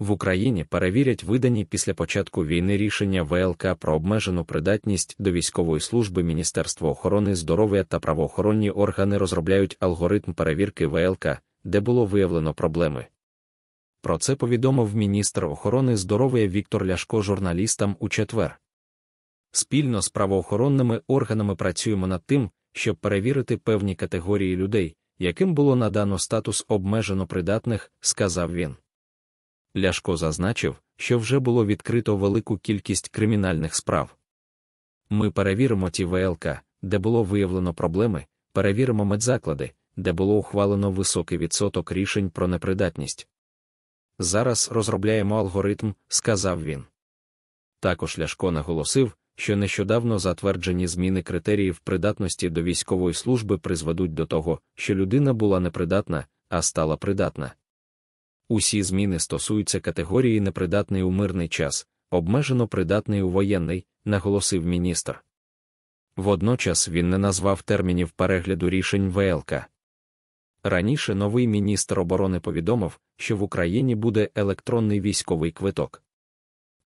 В Україні перевірять видані після початку війни рішення ВЛК про обмежену придатність до військової служби Міністерства охорони здоров'я та правоохоронні органи розробляють алгоритм перевірки ВЛК, де було виявлено проблеми. Про це повідомив міністр охорони здоров'я Віктор Ляшко журналістам у четвер. Спільно з правоохоронними органами працюємо над тим, щоб перевірити певні категорії людей, яким було надано статус обмежено придатних, сказав він. Ляшко зазначив, що вже було відкрито велику кількість кримінальних справ. Ми перевіримо ті ВЛК, де було виявлено проблеми, перевіримо медзаклади, де було ухвалено високий відсоток рішень про непридатність. Зараз розробляємо алгоритм, сказав він. Також Ляшко наголосив, що нещодавно затверджені зміни критеріїв придатності до військової служби призведуть до того, що людина була непридатна, а стала придатна. Усі зміни стосуються категорії непридатний у мирний час, обмежено придатний у воєнний, наголосив міністр. Водночас він не назвав термінів перегляду рішень ВЛК. Раніше новий міністр оборони повідомив, що в Україні буде електронний військовий квиток.